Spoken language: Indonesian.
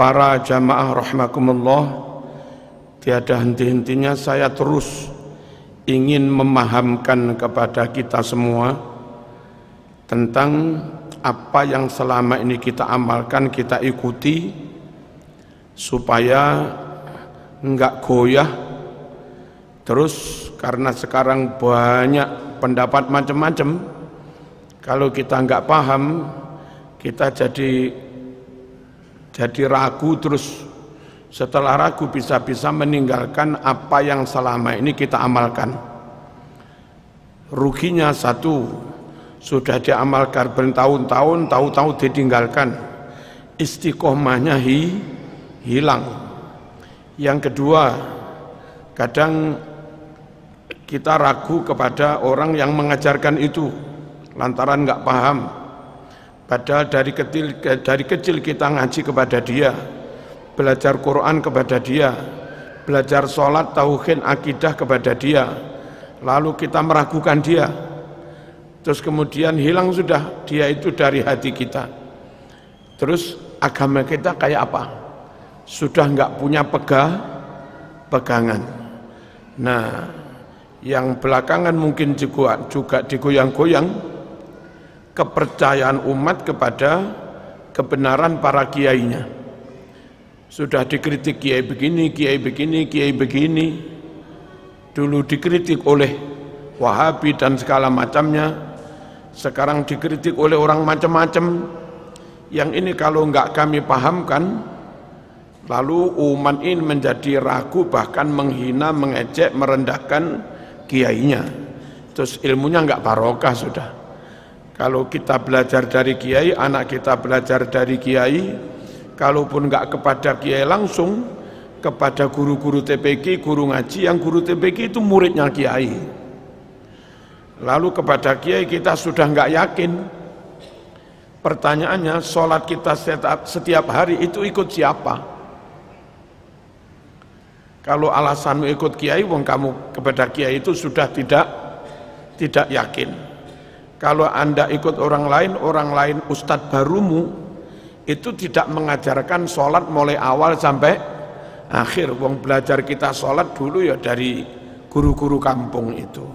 para jamaah rahmakumullah tiada henti-hentinya saya terus ingin memahamkan kepada kita semua tentang apa yang selama ini kita amalkan kita ikuti supaya enggak goyah terus karena sekarang banyak pendapat macam-macam kalau kita enggak paham kita jadi jadi ragu terus setelah ragu bisa-bisa meninggalkan apa yang selama ini kita amalkan ruginya satu sudah diamalkan bertahun-tahun tahu-tahu ditinggalkan istiqomahnya hi, hilang yang kedua kadang kita ragu kepada orang yang mengajarkan itu lantaran nggak paham Padahal dari kecil, dari kecil kita ngaji kepada dia, belajar Quran kepada dia, belajar sholat, tauhid, akidah kepada dia. Lalu kita meragukan dia. Terus kemudian hilang sudah dia itu dari hati kita. Terus agama kita kayak apa? Sudah nggak punya pegah pegangan. Nah, yang belakangan mungkin juga juga digoyang-goyang kepercayaan umat kepada kebenaran para kiainya. Sudah dikritik kiai begini, kiai begini, kiai begini. Dulu dikritik oleh Wahabi dan segala macamnya. Sekarang dikritik oleh orang macam-macam. Yang ini kalau enggak kami pahamkan, lalu umat ini menjadi ragu bahkan menghina, mengejek, merendahkan kiainya. Terus ilmunya enggak barokah sudah kalau kita belajar dari kiai, anak kita belajar dari kiai, kalaupun nggak kepada kiai langsung, kepada guru-guru TPK, guru ngaji, yang guru TPK itu muridnya kiai. Lalu kepada kiai kita sudah nggak yakin. Pertanyaannya, sholat kita setiap hari itu ikut siapa? Kalau alasanmu ikut kiai, wong kamu kepada kiai itu sudah tidak tidak yakin. Kalau Anda ikut orang lain, orang lain ustadz barumu itu tidak mengajarkan sholat mulai awal sampai akhir. Wong belajar kita sholat dulu ya dari guru-guru kampung itu.